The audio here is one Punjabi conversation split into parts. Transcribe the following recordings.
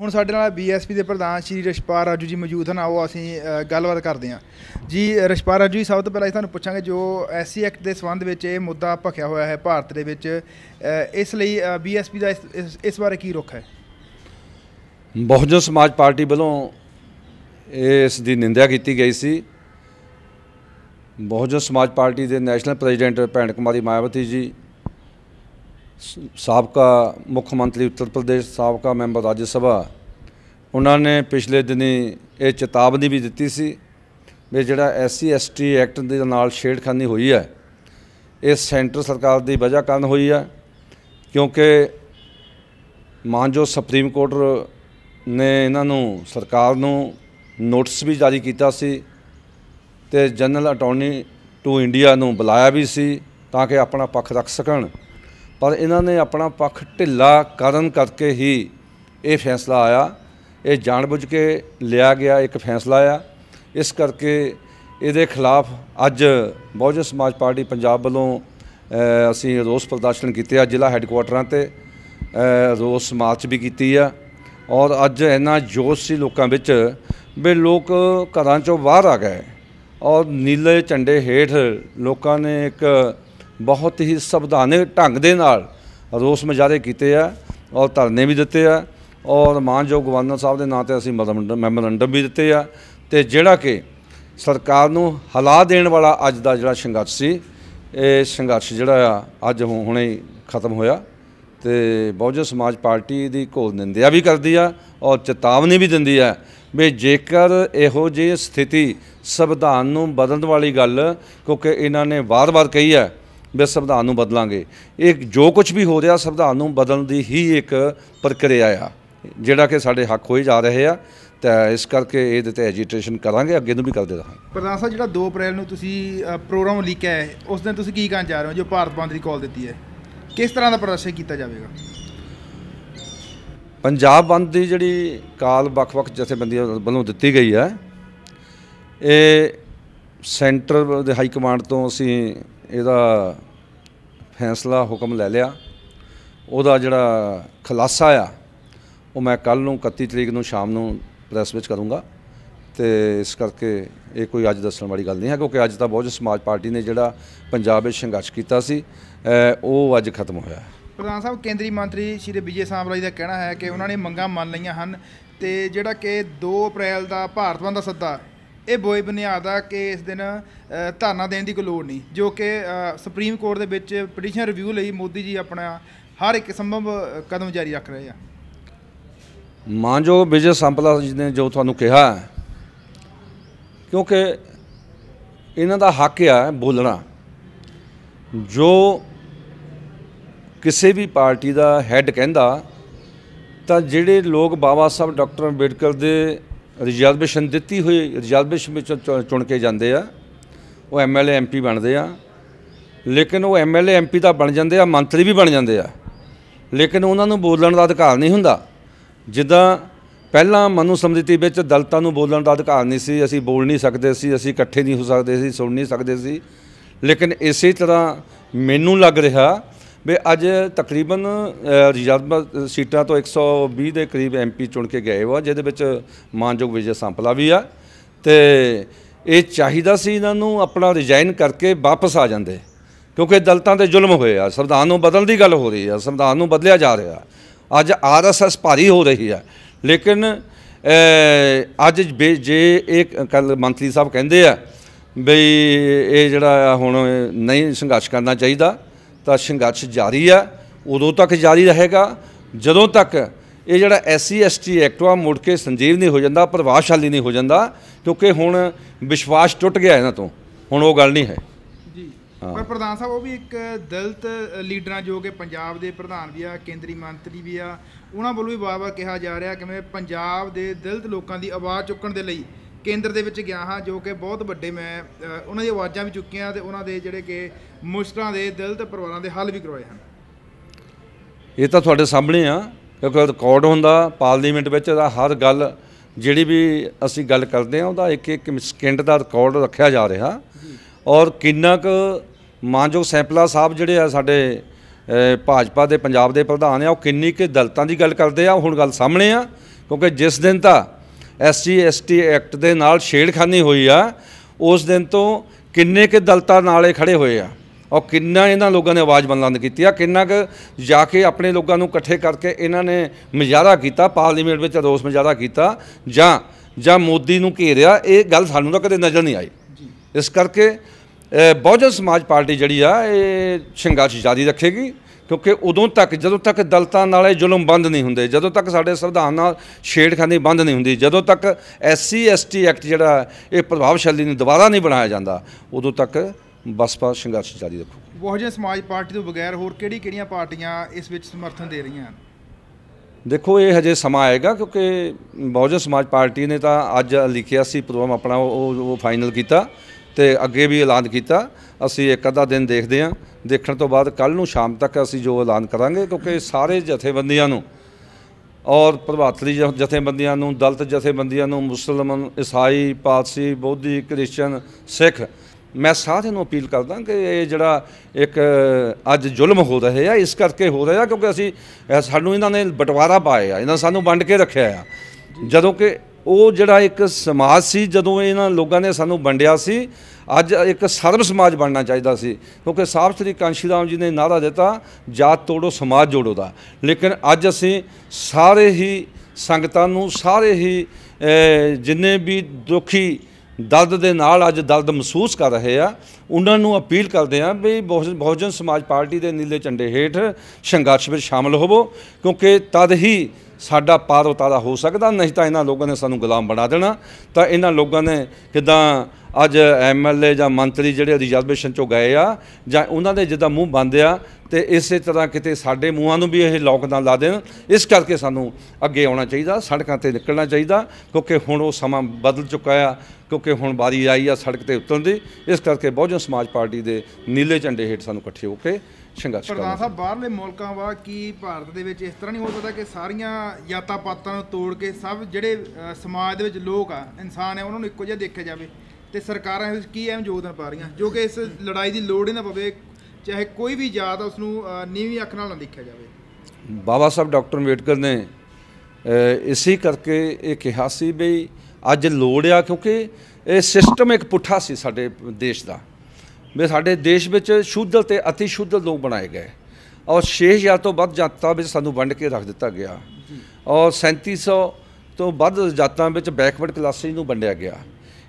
ਹੁਣ ਸਾਡੇ ਨਾਲ ਬੀਐਸਪੀ ਦੇ ਪ੍ਰਧਾਨ ਸ਼੍ਰੀ ਰਸ਼ਪਾਲ ਰਾਜੂ ਜੀ ਮੌਜੂਦ ਹਨ ਆਓ ਅਸੀਂ ਗੱਲਬਾਤ ਕਰਦੇ ਹਾਂ ਜੀ ਰਸ਼ਪਾਲ ਰਾਜੂ ਜੀ ਸਭ ਤੋਂ ਪਹਿਲਾਂ ਅਸੀਂ ਤੁਹਾਨੂੰ ਪੁੱਛਾਂਗੇ ਜੋ ਐਸਸੀ ਐਕਟ ਦੇ ਸੰਬੰਧ ਵਿੱਚ ਇਹ ਮੁੱਦਾ ਭਖਿਆ ਹੋਇਆ ਹੈ ਭਾਰਤ ਦੇ ਵਿੱਚ ਇਸ ਲਈ ਬੀਐਸਪੀ ਦਾ ਇਸ ਬਾਰੇ ਕੀ ਰੁਖ ਹੈ ਬਹੁਜਨ ਸਮਾਜ ਪਾਰਟੀ ਵੱਲੋਂ ਇਸ ਦੀ ਨਿੰਦਿਆ ਕੀਤੀ ਗਈ ਸੀ ਬਹੁਜਨ ਸਮਾਜ ਪਾਰਟੀ ਦੇ ਨੈਸ਼ਨਲ ਪ੍ਰੈਜ਼ੀਡੈਂਟ ਭੈਣ ਕੁਮਾਰੀ ਮਾਇਆਵਤੀ ਜੀ ਸਾਬਕਾ ਮੁੱਖ ਮੰਤਰੀ ਉੱਤਰ ਪ੍ਰਦੇਸ਼ ਸਾਬਕਾ ਮੈਂਬਰ ਰਾਜ ਸਭਾ ਉਹਨਾਂ ਨੇ ਪਿਛਲੇ ਦਿਨੀ ਇਹ ਚੇਤਾਵਨੀ ਵੀ ਦਿੱਤੀ ਸੀ ਵੀ ਜਿਹੜਾ ਐਸਸੀ ਐਸਟੀ ਐਕਟ ਦੇ ਨਾਲ ਛੇੜਖਾਨੀ ਹੋਈ ਹੈ ਇਹ ਸੈਂਟਰ ਸਰਕਾਰ ਦੀ ਵਜ੍ਹਾ ਕਾਰਨ ਹੋਈ ਹੈ ਕਿਉਂਕਿ ਮਾਨਜੋ ਸੁਪਰੀਮ ਕੋਰਟ ਨੇ ਇਹਨਾਂ ਨੂੰ ਸਰਕਾਰ ਨੂੰ ਨੋਟਿਸ ਵੀ ਜਾਰੀ ਕੀਤਾ ਸੀ ਤੇ ਜਨਰਲ ਅਟਾਰਨੀ ਟੂ ਇੰਡੀਆ ਨੂੰ ਬੁਲਾਇਆ ਵੀ ਸੀ ਤਾਂ ਕਿ ਆਪਣਾ ਪੱਖ ਰੱਖ ਸਕਣ ਪਰ ਇਹਨਾਂ ਨੇ ਆਪਣਾ ਪੱਖ ਢਿੱਲਾ ਕਰਨ ਕਰਕੇ ਹੀ ਇਹ ਫੈਸਲਾ ਆਇਆ ਇਹ ਜਾਣਬੁੱਝ ਕੇ ਲਿਆ ਗਿਆ ਇੱਕ ਫੈਸਲਾ ਆ ਇਸ ਕਰਕੇ ਇਹਦੇ ਖਿਲਾਫ ਅੱਜ ਬਹੁਜਨ ਸਮਾਜ ਪਾਰਟੀ ਪੰਜਾਬ ਵੱਲੋਂ ਅਸੀਂ ਰੋਸ ਪ੍ਰਦਰਸ਼ਨ ਕੀਤੇ ਆ ਜ਼ਿਲ੍ਹਾ ਹੈੱਡਕੁਆਟਰਾਂ ਤੇ ਰੋਸ ਮਾਰਚ ਵੀ ਕੀਤੀ ਆ ਔਰ ਅੱਜ ਇੰਨਾ ਜੋਸ਼ ਸੀ ਲੋਕਾਂ ਵਿੱਚ ਵੀ ਲੋਕ ਘਰਾਂ ਚੋਂ ਬਾਹਰ ਆ ਗਏ ਔਰ ਨੀਲੇ ਝੰਡੇ ਹੇਠ ਲੋਕਾਂ ਨੇ ਇੱਕ ਬਹੁਤ ਹੀ ਸੰਵਿਧਾਨਿਕ ਢੰਗ ਦੇ ਨਾਲ ਰੋਸ ਮਜਾਰੇ ਕੀਤੇ ਆ ਔਰ ਧਰਨੇ ਵੀ ਦਿੱਤੇ ਆ ਔਰ ਮਾਨਯੋਗ ਗਵਰਨਰ ਸਾਹਿਬ ਦੇ ਨਾਂ ਤੇ ਅਸੀਂ ਮੈਮੋਰੰਡਮ ਵੀ ਦਿੱਤੇ ਆ ਤੇ ਜਿਹੜਾ ਕਿ ਸਰਕਾਰ ਨੂੰ ਹਲਾ ਦੇਣ ਵਾਲਾ ਅੱਜ ਦਾ ਜਿਹੜਾ ਸੰਘਰਸ਼ ਸੀ ਇਹ ਸੰਘਰਸ਼ ਜਿਹੜਾ ਆ ਅੱਜ ਹੁਣੇ ਖਤਮ ਹੋਇਆ ਤੇ ਬਹੁਜਨ ਸਮਾਜ ਪਾਰਟੀ ਦੀ ਘੋਲ ਨਿੰਦਿਆ ਵੀ ਕਰਦੀ ਆ ਔਰ ਚੇਤਾਵਨੀ ਵੀ ਦਿੰਦੀ ਆ ਵੀ ਜੇਕਰ ਇਹੋ ਜਿਹੀ ਸਥਿਤੀ ਸੰਵਿਧਾਨ ਨੂੰ ਬਦਲਣ ਵਾਲੀ ਗੱਲ ਕਿਉਂਕਿ ਇਹਨਾਂ ਨੇ ਵਾਰ-ਵਾਰ ਕਹੀ ਹੈ ਵੀ ਸੰਵਿਧਾਨ ਨੂੰ ਬਦਲਾਂਗੇ ਇਹ ਜੋ ਕੁਝ ਵੀ ਹੋ ਰਿਹਾ ਸੰਵਿਧਾਨ ਨੂੰ ਬਦਲਣ ਦੀ ਹੀ ਇੱਕ ਪ੍ਰਕਿਰਿਆ ਆ ਜਿਹੜਾ ਕਿ ਸਾਡੇ ਹੱਕ ਹੋਈ ਜਾ ਰਹੇ ਆ ਤਾਂ ਇਸ ਕਰਕੇ ਇਹਦੇ ਤੇ ਐਜੀਟੇਸ਼ਨ ਕਰਾਂਗੇ ਅੱਗੇ ਨੂੰ ਵੀ ਕਰਦੇ ਰਹਾਂਗੇ ਪ੍ਰਧਾਨ ਸਾਹਿਬ ਜਿਹੜਾ 2 ਅਪ੍ਰੈਲ ਨੂੰ ਤੁਸੀਂ ਪ੍ਰੋਗਰਾਮ ਲਿਖਿਆ ਹੈ ਉਸ ਦਿਨ ਤੁਸੀਂ ਕੀ ਕਹਿਣ ਜਾ ਰਹੇ ਹੋ ਜੋ ਭਾਰਤ ਬੰਦ ਦੀ ਕਾਲ ਦਿੱਤੀ ਹੈ ਕਿਸ ਤਰ੍ਹਾਂ ਦਾ ਪ੍ਰਦਰਸ਼ਨ ਕੀਤਾ ਜਾਵੇਗਾ ਪੰਜਾਬ ਬੰਦ ਦੀ ਜਿਹੜੀ ਕਾਲ ਵੱਖ-ਵੱਖ ਜਥੇਬੰਦੀਆਂ ਵੱਲੋਂ ਦਿੱਤੀ ਗਈ ਹੈ ਇਹ ਸੈਂਟਰ ਦੇ ਹਾਈ ਕਮਾਂਡ ਤੋਂ ਅਸੀਂ ਇਹਦਾ ਫੈਸਲਾ ਹੁਕਮ ਲੈ ਲਿਆ ਉਹਦਾ ਜਿਹੜਾ ਖਲਾਸਾ ਆ ਉਹ ਮੈਂ ਕੱਲ ਨੂੰ 31 ਤਰੀਕ ਨੂੰ ਸ਼ਾਮ ਨੂੰ ਪ੍ਰੈਸ ਵਿੱਚ ਕਰੂੰਗਾ ਤੇ ਇਸ ਕਰਕੇ ਇਹ ਕੋਈ ਅੱਜ ਦੱਸਣ ਵਾਲੀ ਗੱਲ ਨਹੀਂ ਹੈ ਕਿਉਂਕਿ ਅੱਜ ਤਾਂ ਬਹੁਤ ਸਮਾਜ ਪਾਰਟੀ ਨੇ ਜਿਹੜਾ ਪੰਜਾਬ ਵਿੱਚ ਸੰਘਰਸ਼ ਕੀਤਾ ਸੀ ਉਹ ਅੱਜ ਖਤਮ ਹੋਇਆ ਹੈ ਪ੍ਰਧਾਨ ਸਾਹਿਬ ਕੇਂਦਰੀ ਮੰਤਰੀ ਸ਼੍ਰੀ ਵਿਜੇ ਸਾਂਵਲਾਈ ਦਾ ਕਹਿਣਾ ਹੈ ਕਿ ਉਹਨਾਂ ਨੇ ਮੰਗਾਂ ਮੰਨ ਲਈਆਂ ਹਨ ਤੇ ਜਿਹੜਾ ਕਿ 2 ਅਪ੍ਰੈਲ ਦਾ ਭਾਰਤ ਬੰਦ ਦਾ ਸੱਦਾ ਇਹ ਬੋਏ ਬੁਨਿਆਦ ਆ ਕਿ ਇਸ ਦਿਨ ਧਰਨਾ ਦੇਣ ਦੀ ਕੋਈ ਲੋੜ ਨਹੀਂ ਜੋ ਕਿ ਸੁਪਰੀਮ ਕੋਰਟ ਦੇ ਵਿੱਚ ਪਟੀਸ਼ਨ ਰਿਵਿਊ ਲਈ ਮੋਦੀ ਜੀ ਆਪਣਾ ਹਰ ਇੱਕ ਸੰਭਵ ਕਦਮ ਜਾਰੀ ਰੱਖ ਰਹੇ ਆ ਮਾਨਯੋਗ ਵਿਜੇ ਸੰਪਲਾ ਜੀ ਨੇ ਜੋ ਤੁਹਾਨੂੰ ਕਿਹਾ ਕਿਉਂਕਿ ਇਹਨਾਂ ਦਾ ਹੱਕ ਆ ਬੋਲਣਾ ਜੋ ਕਿਸੇ ਵੀ ਪਾਰਟੀ ਦਾ ਹੈੱਡ ਕਹਿੰਦਾ ਤਾਂ ਜਿਹੜੇ ਲੋਕ ਬਾਬਾ ਸਾਹਿਬ ਡਾਕਟਰ ਅੰਬੇਡਕਰ ਦੇ ਰਿਜ਼ਰਵੇਸ਼ਨ ਦਿੱਤੀ ਹੋਈ ਰਿਜ਼ਰਵੇਸ਼ਨ ਵਿੱਚ ਚੁਣ ਕੇ ਜਾਂਦੇ ਆ ਉਹ ਐਮਐਲਏ ਐਮਪੀ ਬਣਦੇ ਆ ਲੇਕਿਨ ਉਹ ਐਮਐਲਏ ਐਮਪੀ ਤਾਂ ਬਣ ਜਾਂਦੇ ਆ ਮੰਤਰੀ ਵੀ ਬਣ ਜਾਂਦੇ ਆ ਲੇਕਿਨ ਉਹਨਾਂ ਨੂੰ ਬੋਲਣ ਦਾ ਅਧਿਕਾਰ ਨਹੀਂ ਹੁੰਦਾ ਜਿੱਦਾਂ ਪਹਿਲਾਂ ਮਨੂ ਸਮਰਿਤੀ ਵਿੱਚ ਦਲਤਾਂ ਨੂੰ ਬੋਲਣ ਦਾ ਅਧਿਕਾਰ ਨਹੀਂ ਸੀ ਅਸੀਂ ਬੋਲ ਨਹੀਂ ਸਕਦੇ ਸੀ ਅਸੀਂ ਇਕੱਠੇ ਨਹੀਂ ਹੋ ਸਕਦੇ ਸੀ ਸੁਣ ਨਹੀਂ ਸਕਦੇ ਸੀ ਲੇਕਿਨ ਇਸੇ ਤਰ੍ਹਾਂ ਮੈਨੂੰ ਲੱਗ ਰਿਹਾ ਵੀ ਅੱਜ ਤਕਰੀਬਨ ਰਿਜ਼ਰਵ ਸੀਟਾਂ ਤੋਂ 120 ਦੇ ਕਰੀਬ ਐਮਪੀ ਚੁਣ ਕੇ ਗਏ ਵਾ ਜਿਹਦੇ ਵਿੱਚ ਮਾਨਯੋਗ ਵਿਜੇ ਸੰਪਲਾ ਵੀ ਆ ਤੇ ਇਹ ਚਾਹੀਦਾ ਸੀ ਇਹਨਾਂ ਨੂੰ ਆਪਣਾ ਰਿਜ਼ਾਈਨ ਕਰਕੇ ਵਾਪਸ ਆ ਜਾਂਦੇ ਕਿਉਂਕਿ ਦਲਤਾਂ ਤੇ ਜ਼ੁਲਮ ਹੋਏ ਆ ਸੰਵਿਧਾਨ ਨੂੰ ਬਦਲਣ ਦੀ ਗੱਲ ਹੋ ਰਹੀ ਆ ਸੰਵਿਧਾਨ ਨੂੰ ਬਦਲਿਆ ਜਾ ਰਿਹਾ ਅੱਜ ਆਰਐਸਐਸ ਭਾਰੀ ਹੋ ਰਹੀ ਆ ਲੇਕਿਨ ਅੱਜ ਜੇ ਇੱਕ ਕੱਲ ਮੰਤਰੀ ਸਾਹਿਬ ਕਹਿੰਦੇ ਆ ਬਈ ਇਹ ਜਿਹੜਾ ਹੁਣ ਨਹੀਂ ਸੰਘਰਸ਼ ਕਰਨਾ ਚਾਹੀਦਾ ਤਾਂ ਸੰਘਰਸ਼ ਜਾਰੀ ਆ ਉਦੋਂ ਤੱਕ ਜਾਰੀ ਰਹੇਗਾ ਜਦੋਂ ਤੱਕ ਇਹ ਜਿਹੜਾ ਐਸਸੀ ਐਸਟੀ ਆ ਮੁੜ ਕੇ ਸੰਜੀਵ ਨਹੀਂ ਹੋ ਜਾਂਦਾ ਪ੍ਰਭਾਵਸ਼ਾਲੀ ਨਹੀਂ ਹੋ ਜਾਂਦਾ ਕਿਉਂਕਿ ਹੁਣ ਵਿਸ਼ਵਾਸ ਟੁੱਟ ਗਿਆ ਇਹਨਾਂ ਤੋਂ ਹੁਣ ਉਹ ਗੱਲ ਨਹੀਂ ਹੈ ਜੀ ਪਰ ਪ੍ਰਧਾਨ ਸਾਹਿਬ ਉਹ ਵੀ ਇੱਕ ਦਲਿਤ ਲੀਡਰਾਂ ਜੋ ਕਿ ਪੰਜਾਬ ਦੇ ਪ੍ਰਧਾਨ ਵੀ ਆ ਕੇਂਦਰੀ ਮੰਤਰੀ ਵੀ ਆ ਉਹਨਾਂ ਵੱਲੋਂ ਵੀ ਵਾਵਾ ਕਿਹਾ ਜਾ ਰਿਹਾ ਕਿਵੇਂ ਪੰਜਾਬ ਦੇ ਦਲਿਤ ਲੋਕਾਂ ਦੀ ਆਵਾਜ਼ ਚੁੱਕਣ ਦੇ ਲਈ ਕੇਂਦਰ ਦੇ ਵਿੱਚ ਗਿਆ ਹਾਂ ਜੋ ਕਿ ਬਹੁਤ ਵੱਡੇ ਮੈਂ ਉਹਨਾਂ ਦੀ ਆਵਾਜ਼ਾਂ ਵੀ ਚੁੱਕੀਆਂ ਤੇ ਉਹਨਾਂ ਦੇ ਜਿਹੜੇ ਕਿ ਮੁਸ਼ਕਲਾਂ ਦੇ ਦਿਲ ਤੇ ਪਰਿਵਾਰਾਂ ਦੇ ਹੱਲ ਵੀ ਕਰਵਾਏ ਹਨ ਇਹ ਤਾਂ ਤੁਹਾਡੇ ਸਾਹਮਣੇ ਆ ਕਿਉਂਕਿ ਰਿਕਾਰਡ ਹੁੰਦਾ ਪਾਰਲੀਮੈਂਟ ਵਿੱਚ ਦਾ ਹਰ ਗੱਲ ਜਿਹੜੀ ਵੀ ਅਸੀਂ ਗੱਲ ਕਰਦੇ ਆ ਉਹਦਾ ਇੱਕ ਇੱਕ ਸਕਿੰਟ ਦਾ ਰਿਕਾਰਡ ਰੱਖਿਆ ਜਾ ਰਿਹਾ ਔਰ ਕਿੰਨਾ ਕੁ ਮਾਨਜੋ ਸੈਂਪਲਾ ਸਾਹਿਬ ਜਿਹੜੇ ਆ ਸਾਡੇ ਭਾਜਪਾ ਦੇ ਪੰਜਾਬ ਦੇ ਪ੍ਰਧਾਨ ਆ ਉਹ ਕਿੰਨੀ ਕਿ ਦਲਤਾਂ ਦੀ ਗੱਲ ਕਰਦੇ ਆ ਹੁਣ ਗੱਲ ਸਾਹਮਣੇ ਆ ਕਿਉਂਕਿ ਜਿਸ ਦਿਨ ਤਾਂ ਐਸਜੀ ਐਸਟੀ ਐਕਟ ਦੇ ਨਾਲ ਛੇੜਖਾਨੀ ਹੋਈ ਆ ਉਸ ਦਿਨ ਤੋਂ ਕਿੰਨੇ ਕਿ ਦਲਤਾ ਨਾਲੇ ਖੜੇ ਹੋਏ ਆ ਔਰ ਕਿੰਨਾ ਇਹਨਾਂ ਲੋਕਾਂ ਨੇ ਆਵਾਜ਼ ਬੁਲੰਦ ਕੀਤੀ ਆ ਕਿੰਨਾ ਕਿ ਜਾ ਕੇ ਆਪਣੇ ਲੋਕਾਂ ਨੂੰ ਇਕੱਠੇ ਕਰਕੇ ਇਹਨਾਂ ਨੇ ਮਜ਼ਾਰਾ ਕੀਤਾ ਪਾਰਲੀਮੈਂਟ ਵਿੱਚ ਰੋਸ ਮਜ਼ਾਰਾ ਕੀਤਾ ਜਾਂ ਜਾਂ ਮੋਦੀ ਨੂੰ ਘੇਰਿਆ ਇਹ ਗੱਲ ਸਾਨੂੰ ਤਾਂ ਕਦੇ ਨਜ਼ਰ ਨਹੀਂ ਆਈ ਇਸ ਕਰਕੇ ਬਹੁਜਨ ਸਮਾਜ ਪਾਰਟੀ ਜਿਹੜੀ ਆ ਇਹ ਸੰਘਰਸ਼ ਜਾਰੀ ਰੱਖੇਗੀ ਕਿਉਂਕਿ ਉਦੋਂ ਤੱਕ ਜਦੋਂ ਤੱਕ ਦਲਤਾਂ ਨਾਲੇ ਜ਼ੁਲਮ ਬੰਦ ਨਹੀਂ ਹੁੰਦੇ ਜਦੋਂ ਤੱਕ ਸਾਡੇ ਸੰਵਿਧਾਨ ਨਾਲ ਛੇੜਖਾਨੀ ਬੰਦ ਨਹੀਂ ਹੁੰਦੀ ਜਦੋਂ ਤੱਕ ਐਸਸੀ ਐਸਟੀ ਐਕਟ ਜਿਹੜਾ ਇਹ ਪ੍ਰਭਾਵਸ਼ਾਲੀ ਨਹੀਂ ਦੁਬਾਰਾ ਨਹੀਂ ਬਣਾਇਆ ਜਾਂਦਾ ਉਦੋਂ ਤੱਕ ਬਸਪਾ ਸੰਘਰਸ਼ ਜਾਰੀ ਰੱਖੂ ਬਹੁਜਨ ਸਮਾਜ ਪਾਰਟੀ ਤੋਂ ਬਗੈਰ ਹੋਰ ਕਿਹੜੀ-ਕਿਹੜੀਆਂ ਪਾਰਟੀਆਂ ਇਸ ਵਿੱਚ ਸਮਰਥਨ ਦੇ ਰਹੀਆਂ ਹਨ ਦੇਖੋ ਇਹ ਹਜੇ ਸਮਾਂ ਆਏਗਾ ਕਿਉਂਕਿ ਬਹੁਜਨ ਸਮਾਜ ਪਾਰਟੀ ਨੇ ਤਾਂ ਅੱਜ ਲਿਖਿਆ ਸੀ ਪ੍ਰੋਗਰਾਮ ਆਪਣਾ ਉਹ ਫਾਈਨਲ ਕੀਤਾ ਤੇ ਅੱਗੇ ਵੀ ਐਲਾਨ ਕੀਤਾ ਅਸੀਂ ਇੱਕ ਅੱਧਾ ਦਿਨ ਦੇਖਦੇ ਹਾਂ ਦੇਖਣ ਤੋਂ ਬਾਅਦ ਕੱਲ ਨੂੰ ਸ਼ਾਮ ਤੱਕ ਅਸੀਂ ਜੋ ਐਲਾਨ ਕਰਾਂਗੇ ਕਿਉਂਕਿ ਸਾਰੇ ਜਥੇਬੰਦੀਆਂ ਨੂੰ ਔਰ ਪ੍ਰਭਾਤਲੀ ਜਥੇਬੰਦੀਆਂ ਨੂੰ ਦਲਤ ਜਥੇਬੰਦੀਆਂ ਨੂੰ ਮੁਸਲਮਾਨ ਈਸਾਈ ਪਾਤਸੀ ਬੋਧੀ ਕ੍ਰਿਸਚਨ ਸਿੱਖ ਮੈਂ ਸਾਰਿਆਂ ਨੂੰ ਅਪੀਲ ਕਰਦਾ ਕਿ ਇਹ ਜਿਹੜਾ ਇੱਕ ਅੱਜ ਜ਼ੁਲਮ ਹੋ ਰਿਹਾ ਹੈ ਇਸ ਕਰਕੇ ਹੋ ਰਿਹਾ ਕਿਉਂਕਿ ਅਸੀਂ ਸਾਨੂੰ ਇਹਨਾਂ ਨੇ ਬਟਵਾਰਾ ਪਾਇਆ ਇਹਨਾਂ ਸਾਨੂੰ ਵੰਡ ਕੇ ਰੱਖਿਆ ਆ ਜਦੋਂ ਕਿ ਉਹ ਜਿਹੜਾ ਇੱਕ ਸਮਾਜ ਸੀ ਜਦੋਂ ਇਹਨਾਂ ਲੋਕਾਂ ਨੇ ਸਾਨੂੰ ਵੰਡਿਆ ਸੀ ਅੱਜ ਇੱਕ ਸਰਬ ਸਮਾਜ ਬਣਨਾ ਚਾਹੀਦਾ ਸੀ ਕਿਉਂਕਿ ਸਾਫ ਸ੍ਰੀ ਕਾਂਸ਼ੀ ਰਾਮ ਜੀ ਨੇ ਨਾਰਾ ਦਿੱਤਾ ਜਾਤ ਤੋੜੋ ਸਮਾਜ ਜੋੜੋ ਦਾ ਲੇਕਿਨ ਅੱਜ ਅਸੀਂ ਸਾਰੇ ਹੀ ਸੰਗਤਾਂ ਨੂੰ ਸਾਰੇ ਹੀ ਜਿੰਨੇ ਵੀ ਦੁਖੀ ਦਰਦ ਦੇ ਨਾਲ ਅੱਜ ਦਰਦ ਮਹਿਸੂਸ ਕਰ ਰਹੇ ਆ ਉਹਨਾਂ ਨੂੰ ਅਪੀਲ ਕਰਦੇ ਆ ਵੀ ਬਹੁਜਨ ਸਮਾਜ ਪਾਰਟੀ ਦੇ ਨੀਲੇ ਝੰਡੇ ਹੇਠ ਸੰਘਰਸ਼ ਵਿੱਚ ਸ਼ਾਮਲ ਹੋਵੋ ਕਿਉਂਕਿ ਤਦ ਹੀ ਸਾਡਾ ਪਾਰ ਉਤਾਰਾ ਹੋ ਸਕਦਾ ਨਹੀਂ ਤਾਂ ਇਹਨਾਂ ਲੋਕਾਂ ਨੇ ਸਾਨੂੰ ਗੁਲਾਮ ਬਣਾ ਦੇਣਾ ਤਾਂ ਇਹਨਾਂ ਲੋਕਾਂ ਨੇ ਕਿਦਾਂ ਅੱਜ ਐਮਐਲਏ ਜਾਂ ਮੰਤਰੀ ਜਿਹੜੇ ਰਿਜ਼ਰਵੇਸ਼ਨ ਚੋਂ ਗਏ ਆ ਜਾਂ ਉਹਨਾਂ ਦੇ ਜਿੱਦਾਂ ਮੂੰਹ ਬੰਦ ਆ ਤੇ ਇਸੇ ਤਰ੍ਹਾਂ ਕਿਤੇ ਸਾਡੇ ਮੂੰਹਾਂ ਨੂੰ ਵੀ ਇਹ ਲੋਕਡਾਊਨ ਲਾ ਦੇਣ ਇਸ ਕਰਕੇ ਸਾਨੂੰ ਅੱਗੇ ਆਉਣਾ ਚਾਹੀਦਾ ਸੜਕਾਂ ਤੇ ਨਿਕਲਣਾ ਚਾਹੀਦਾ ਕਿਉਂਕਿ ਹੁਣ ਉਹ ਸਮਾਂ ਬਦਲ ਚੁੱਕਾ ਆ ਕਿਉਂਕਿ ਹੁਣ ਵਾਰੀ ਆਈ ਆ ਸੜਕ ਤੇ ਉਤਰਨ ਦੀ ਇਸ ਕਰਕੇ ਬਹੁਜਨ ਸਮਾਜ ਪਾਰਟੀ ਦੇ ਨੀਲੇ ਝੰਡੇ ਹੇਠ ਸਾਨੂੰ ਇਕੱਠੇ ਹੋ ਕੇ ਸੰਘਰਸ਼ ਕਰਨਾ ਪ੍ਰਧਾਨ ਸਾਹਿਬ ਬਾਹਰਲੇ ਮੁਲਕਾਂ ਵਾ ਕੀ ਭਾਰਤ ਦੇ ਵਿੱਚ ਇਸ ਤਰ੍ਹਾਂ ਨਹੀਂ ਹੋ ਸਕਦਾ ਕਿ ਸਾਰੀਆਂ ਜਾਤਾਂ ਪਾਤਾਂ ਨੂੰ ਤੋੜ ਕੇ ਸਭ ਜਿਹੜੇ ਸਮਾਜ ਦੇ ਵਿੱਚ ਲੋਕ ਆ ਇਨਸਾਨ ਆ ਉਹਨਾਂ ਨੂੰ ਇੱਕੋ ਜਿਹਾ ਦੇਖਿਆ ਜਾਵੇ ਤੇ ਸਰਕਾਰਾਂ ਇਸ ਕੀ ਐਮ ਯੋਗਦਾਨ ਪਾ ਰਹੀਆਂ ਜੋ ਕਿ ਇਸ ਲੜਾਈ ਦੀ ਲੋੜ ਹੀ ਨਾ ਪਵੇ ਚਾਹੇ ਕੋਈ ਵੀ ਜਾਤ ਉਸ ਨੂੰ ਨੀਵੀਂ ਅੱਖ ਨਾਲ ਨਾ ਦੇਖਿਆ ਜਾਵੇ ਬਾਬਾ ਸਾਹਿਬ ਡਾਕਟਰ ਅੰਬੇਡਕਰ ਨੇ ਇਸੇ ਕਰਕੇ ਇਹ ਕਿਹਾ ਸੀ ਵੀ ਅੱਜ ਲੋੜ ਆ ਕਿਉਂਕਿ ਇਹ ਸਿਸਟਮ ਇੱਕ ਪੁੱਠਾ ਸੀ ਸਾਡੇ ਦੇਸ਼ ਦਾ ਵੀ ਸਾਡੇ ਦੇਸ਼ ਵਿੱਚ ਸ਼ੁੱਧ ਤੇ ਅਤੀ ਸ਼ੁੱਧ ਲੋਕ ਬਣਾਏ ਗਏ ਔਰ 6000 ਤੋਂ ਵੱਧ ਜਾਤਾਂ ਵਿੱਚ ਸਾਨੂੰ ਵੰਡ ਕੇ ਰੱਖ ਦਿੱਤਾ ਗਿਆ ਔਰ 3700 ਤੋਂ ਵੱਧ ਜਾਤਾਂ ਵਿੱਚ ਬੈਕਵਰਡ ਕਲਾਸਿਸ ਨੂੰ ਵੰਡਿਆ ਗਿਆ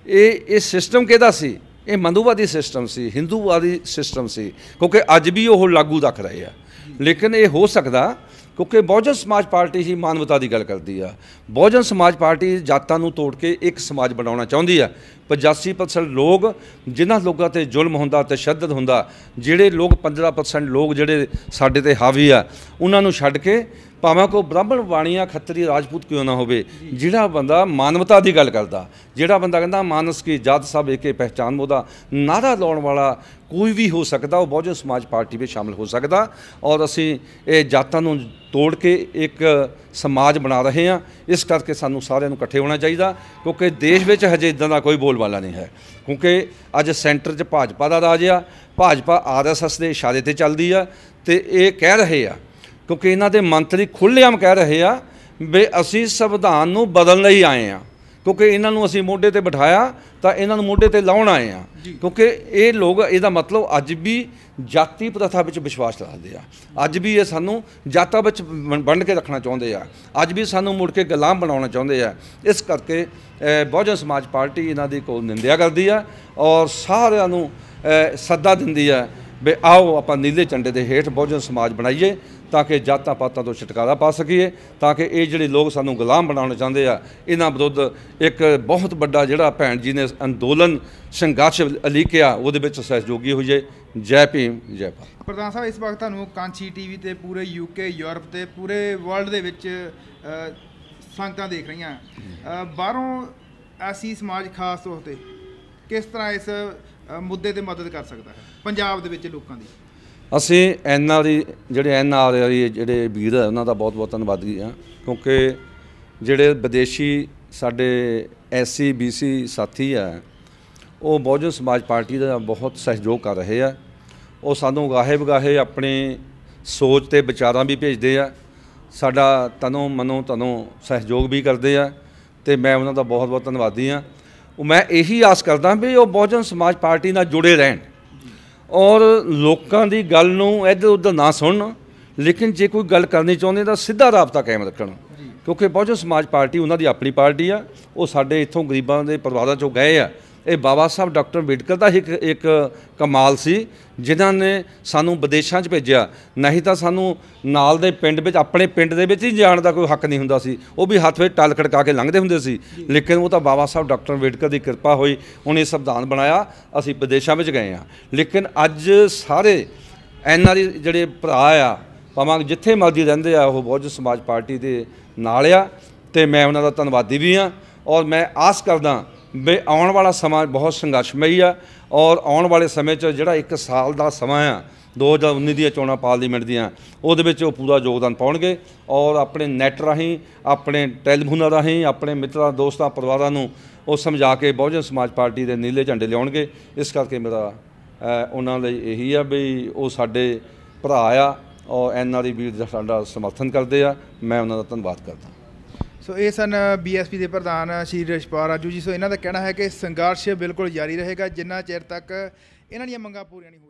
ਇਹ ਇਹ ਸਿਸਟਮ ਕਿਹਦਾ ਸੀ ਇਹ ਮੰਦੂਵਾਦੀ ਸਿਸਟਮ ਸੀ ਹਿੰਦੂਵਾਦੀ ਸਿਸਟਮ ਸੀ ਕਿਉਂਕਿ ਅੱਜ ਵੀ ਉਹ ਲਾਗੂ ਰੱਖ ਰਹੇ ਆ ਲੇਕਿਨ ਇਹ ਹੋ ਸਕਦਾ ਕਿਉਂਕਿ ਬਹੁਜਨ ਸਮਾਜ ਪਾਰਟੀ ਹੀ ਮਾਨਵਤਾ ਦੀ ਗੱਲ ਕਰਦੀ ਆ ਬਹੁਜਨ ਸਮਾਜ ਪਾਰਟੀ ਜਾਤਾਂ ਨੂੰ ਤੋੜ ਕੇ ਇੱਕ ਸਮਾਜ ਬਣਾਉਣਾ ਚਾਹੁੰਦੀ ਆ 85% ਲੋਕ ਜਿਨ੍ਹਾਂ ਲੋਕਾਂ ਤੇ ਜ਼ੁਲਮ ਹੁੰਦਾ ਤੇ ਸ਼ੱਦਦ ਹੁੰਦਾ ਜਿਹੜੇ ਲੋਕ 15% ਲੋਕ ਜਿਹੜੇ ਸਾਡੇ ਤੇ ਹਾਵੀ ਆ ਉਹਨਾਂ ਨੂੰ ਛੱਡ ਕੇ ਭਾਵੇਂ ਕੋ ਬ੍ਰਾਹਮਣ ਬਾਣੀਆ ਖੱਤਰੀ ਰਾਜਪੂਤ ਕਿਉਂ ਨਾ ਹੋਵੇ ਜਿਹੜਾ ਬੰਦਾ ਮਾਨਵਤਾ ਦੀ ਗੱਲ ਕਰਦਾ ਜਿਹੜਾ ਬੰਦਾ ਕਹਿੰਦਾ ਮਾਨਸ ਕੀ ਜਾਤ ਸਭ ਇੱਕੇ ਪਹਿਚਾਨ ਮੋਦਾ ਨਾਰਾ ਲਾਉਣ ਵਾਲਾ ਕੋਈ ਵੀ ਹੋ ਸਕਦਾ ਉਹ ਬਹੁਜਨ ਸਮਾਜ ਪਾਰਟੀ ਵਿੱਚ ਸ਼ਾਮਲ ਹੋ ਸਕਦਾ ਔਰ ਅਸੀਂ ਇਹ ਜਾਤਾਂ ਨੂੰ ਤੋੜ ਕੇ ਇੱਕ ਸਮਾਜ ਬਣਾ ਰਹੇ ਹਾਂ ਇਸ ਕਰਕੇ ਸਾਨੂੰ ਸਾਰਿਆਂ ਨੂੰ ਇਕੱਠੇ ਹੋਣਾ ਚਾਹੀਦਾ ਕਿਉਂਕਿ ਦੇਸ਼ ਵਿੱਚ ਹਜੇ ਇਦਾਂ ਦਾ ਕੋਈ ਬੋਲਬਾਲਾ ਨਹੀਂ ਹੈ ਕਿਉਂਕਿ ਅੱਜ ਸੈਂਟਰ 'ਚ ਭਾਜਪਾ ਦਾ ਰਾਜ ਆ ਭਾਜਪਾ ਆਰਐਸਐਸ ਦੇ ਇਸ਼ਾਰੇ ਤੇ ਚੱਲਦੀ ਆ ਤੇ ਇਹ ਕਹਿ ਰਹੇ ਆ ਕਿਉਂਕਿ ਇਹਨਾਂ ਦੇ ਮੰਤਰੀ ਖੁੱਲ੍ਹੇਆਮ ਕਹਿ ਰਹੇ ਆ ਵੀ ਅਸੀਂ ਸੰਵਿਧਾਨ ਨੂੰ ਬਦਲਣ ਲਈ ਆਏ ਆ ਕਿਉਂਕਿ ਇਹਨਾਂ ਨੂੰ ਅਸੀਂ ਮੋਢੇ ਤੇ ਬਿਠਾਇਆ ਤਾਂ ਇਹਨਾਂ ਨੂੰ ਮੋਢੇ ਤੇ ਲਾਉਣ ਆਏ ਆ ਕਿਉਂਕਿ ਇਹ ਲੋਕ ਇਹਦਾ ਮਤਲਬ ਅੱਜ ਵੀ ਜਾਤੀ ਪ੍ਰਥਾ ਵਿੱਚ ਵਿਸ਼ਵਾਸ ਰੱਖਦੇ ਆ ਅੱਜ ਵੀ ਇਹ ਸਾਨੂੰ ਜਾਤਾਂ ਵਿੱਚ ਵੰਡ ਕੇ ਰੱਖਣਾ ਚਾਹੁੰਦੇ ਆ ਅੱਜ ਵੀ ਸਾਨੂੰ ਮੁੜ ਕੇ ਗੁਲਾਮ ਬਣਾਉਣਾ ਚਾਹੁੰਦੇ ਆ ਇਸ ਕਰਕੇ ਬਹੁਜਨ ਸਮਾਜ ਪਾਰਟੀ ਇਹਨਾਂ ਦੀ ਕੋਲ ਨਿੰਦਿਆ ਕਰਦੀ ਆ ਔਰ ਸਾਰਿਆਂ ਨੂੰ ਸੱਦਾ ਦਿੰਦੀ ਆ ਵੀ ਆਓ ਆਪਾਂ ਨੀਲੇ ਝੰਡੇ ਦੇ ਹੇਠ ਬਹੁਜਨ ਸਮਾਜ ਬਣਾਈਏ ਤਾਂ ਕਿ ਜਾਤਾਂ ਪਾਤਾਂ ਤੋਂ ਛਟਕਾਰਾ ਪਾ ਸਕੀਏ ਤਾਂ ਕਿ ਇਹ ਜਿਹੜੇ ਲੋਕ ਸਾਨੂੰ ਗੁਲਾਮ ਬਣਾਉਣਾ ਚਾਹੁੰਦੇ ਆ ਇਹਨਾਂ ਵਿਰੁੱਧ ਇੱਕ ਬਹੁਤ ਵੱਡਾ ਜਿਹੜਾ ਭੈਣ ਜੀ ਨੇ ਅੰਦੋਲਨ ਸੰਘਰਸ਼ ਅਲੀਕਿਆ ਉਹਦੇ ਵਿੱਚ ਸਹਿਯੋਗੀ ਹੋਈਏ ਜੈ ਭੀਮ ਜੈ ਭਾ ਪ੍ਰਧਾਨ ਸਾਹਿਬ ਇਸ ਵਕਤ ਤੁਹਾਨੂੰ ਕਾਂਚੀ ਟੀਵੀ ਤੇ ਪੂਰੇ ਯੂਕੇ ਯੂਰਪ ਤੇ ਪੂਰੇ ਵਰਲਡ ਦੇ ਵਿੱਚ ਸੰਗਤਾਂ ਦੇਖ ਰਹੀਆਂ ਬਾਹਰੋਂ ਐਸੀ ਸਮਾਜ ਖਾਸ ਤੌਰ ਤੇ ਕਿਸ ਤਰ੍ਹਾਂ ਇਸ ਮੁੱਦੇ ਤੇ ਮਦਦ ਕਰ ਸਕਦਾ ਹੈ ਪੰਜਾਬ ਦੇ ਵਿੱਚ ਲੋਕਾਂ ਦੀ ਅਸੀਂ ਐਨ ਆਰ ਆਈ ਜਿਹੜੇ ਐਨ ਆਰ ਆਈ ਜਿਹੜੇ ਵੀਰ ਹੈ ਉਹਨਾਂ ਦਾ ਬਹੁਤ ਬਹੁਤ ਧੰਨਵਾਦੀ ਆ ਕਿਉਂਕਿ ਜਿਹੜੇ ਵਿਦੇਸ਼ੀ ਸਾਡੇ ਐਸਸੀ ਬੀਸੀ ਸਾਥੀ ਆ ਉਹ ਬਹੁਜਨ ਸਮਾਜ ਪਾਰਟੀ ਦਾ ਬਹੁਤ ਸਹਿਯੋਗ ਕਰ ਰਹੇ ਆ ਉਹ ਸਾਨੂੰ ਗਾਹੇ ਬਗਾਹੇ ਆਪਣੇ ਸੋਚ ਤੇ ਵਿਚਾਰਾਂ ਵੀ ਭੇਜਦੇ ਆ ਸਾਡਾ ਤਨੋਂ ਮਨੋਂ ਤਨੋਂ ਸਹਿਯੋਗ ਵੀ ਕਰਦੇ ਆ ਤੇ ਮੈਂ ਉਹਨਾਂ ਦਾ ਬਹੁਤ ਬਹੁਤ ਧੰਨਵਾਦੀ ਆ ਮੈਂ ਇਹੀ ਆਸ ਕਰਦਾ ਵੀ ਉਹ ਬਹੁਜਨ ਸਮਾਜ ਪਾਰਟੀ ਨਾਲ ਜੁੜੇ ਰਹਿਣ ਔਰ ਲੋਕਾਂ ਦੀ ਗੱਲ ਨੂੰ ਇੱਧਰ ਉੱਧਰ ਨਾ ਸੁਣਨ ਲੇਕਿਨ ਜੇ ਕੋਈ ਗੱਲ ਕਰਨੀ ਚਾਹੁੰਦੇ ਤਾਂ ਸਿੱਧਾ ਰਾਬਤਾ ਕਾਇਮ ਰੱਖਣ ਕਿਉਂਕਿ ਬਹੁਜਨ ਸਮਾਜ ਪਾਰਟੀ ਉਹਨਾਂ ਦੀ ਆਪਣੀ ਪਾਰਟੀ ਆ ਉਹ ਸਾਡੇ ਇੱਥੋਂ ਗਰੀਬਾਂ ਦੇ ਪਰਿਵਾਰਾਂ ਚੋਂ ਗਏ ਆ ਇਹ ਬਾਬਾ ਸਾਹਿਬ ਡਾਕਟਰ ਅੰਬੇਡਕਰ ਦਾ ਇੱਕ ਇੱਕ ਕਮਾਲ ਸੀ ਜਿਨ੍ਹਾਂ ਨੇ ਸਾਨੂੰ ਵਿਦੇਸ਼ਾਂ 'ਚ ਭੇਜਿਆ ਨਹੀਂ ਤਾਂ ਸਾਨੂੰ ਨਾਲ ਦੇ ਪਿੰਡ ਵਿੱਚ ਆਪਣੇ ਪਿੰਡ ਦੇ ਵਿੱਚ ਹੀ ਜਾਣ ਦਾ ਕੋਈ ਹੱਕ ਨਹੀਂ ਹੁੰਦਾ ਸੀ ਉਹ ਵੀ ਹੱਥ ਵਿੱਚ ਟਲ ਖੜਕਾ ਕੇ ਲੰਘਦੇ ਹੁੰਦੇ ਸੀ ਲੇਕਿਨ ਉਹ ਤਾਂ ਬਾਬਾ ਸਾਹਿਬ ਡਾਕਟਰ ਅੰਬੇਡਕਰ ਦੀ ਕਿਰਪਾ ਹੋਈ ਉਹਨੇ ਸੰਵਿਧਾਨ ਬਣਾਇਆ ਅਸੀਂ ਵਿਦੇਸ਼ਾਂ ਵਿੱਚ ਗਏ ਆ ਲੇਕਿਨ ਅੱਜ ਸਾਰੇ ਐਨਆਰਆਈ ਜਿਹੜੇ ਭਰਾ ਆ ਪਾਵਾਂ ਜਿੱਥੇ ਮਰਜ਼ੀ ਰਹਿੰਦੇ ਆ ਉਹ ਬਹੁਜ ਸਮਾਜ ਪਾਰਟੀ ਦੇ ਨਾਲ ਆ ਤੇ ਮੈਂ ਉਹਨਾਂ ਦਾ ਧੰਨਵਾਦੀ ਵੀ ਆ ਔਰ ਮੈਂ ਆਸ ਕਰਦਾ ਬੇ ਆਉਣ ਵਾਲਾ ਸਮਾਂ ਬਹੁਤ ਸੰਘਰਸ਼ਮਈ ਆ ਔਰ ਆਉਣ ਵਾਲੇ ਸਮੇਂ 'ਚ ਜਿਹੜਾ ਇੱਕ ਸਾਲ ਦਾ ਸਮਾਂ ਆ 2019 ਦੀਆਂ ਚੋਣਾਂ ਪਾਰਲੀਮੈਂਟ ਦੀਆਂ ਉਹਦੇ ਵਿੱਚ ਉਹ ਪੂਰਾ ਯੋਗਦਾਨ ਪਾਉਣਗੇ ਔਰ ਆਪਣੇ ਨੈਟ ਰਾਹੀਂ ਆਪਣੇ ਟੈਲੀਫੋਨਾਂ ਰਾਹੀਂ ਆਪਣੇ ਮਿੱਤਰਾਂ ਦੋਸਤਾਂ ਪਰਿਵਾਰਾਂ ਨੂੰ ਉਹ ਸਮਝਾ ਕੇ ਬਹੁਜਨ ਸਮਾਜ ਪਾਰਟੀ ਦੇ ਨੀਲੇ ਝੰਡੇ ਲਿਆਉਣਗੇ ਇਸ ਕਰਕੇ ਮੇਰਾ ਉਹਨਾਂ ਲਈ ਇਹੀ ਆ ਵੀ ਉਹ ਸਾਡੇ ਭਰਾ ਆ ਔਰ ਐਨਆਰਈ ਵੀਰ ਦਾ ਸਾਡਾ ਸਮਰਥਨ ਕਰਦੇ ਆ ਮੈਂ ਉਹਨਾਂ ਦਾ ਧੰਨਵਾਦ ਕਰਦਾ ਸੋ ਇਹ ਸਨ ਬੀਐਸਪੀ ਦੇ ਪ੍ਰਧਾਨ ਸ਼੍ਰੀ ਰਸ਼ਪਾ ਰਾਜੂ ਜੀ ਸੋ ਇਹਨਾਂ ਦਾ ਕਹਿਣਾ ਹੈ ਕਿ ਸੰਘਰਸ਼ ਬਿਲਕੁਲ ਜਾਰੀ ਰਹੇਗਾ ਜਿੰਨਾ ਚਿਰ ਤੱਕ ਇਹਨਾਂ ਦੀਆਂ ਮੰਗਾਂ ਪੂਰੀਆਂ ਨਹੀਂ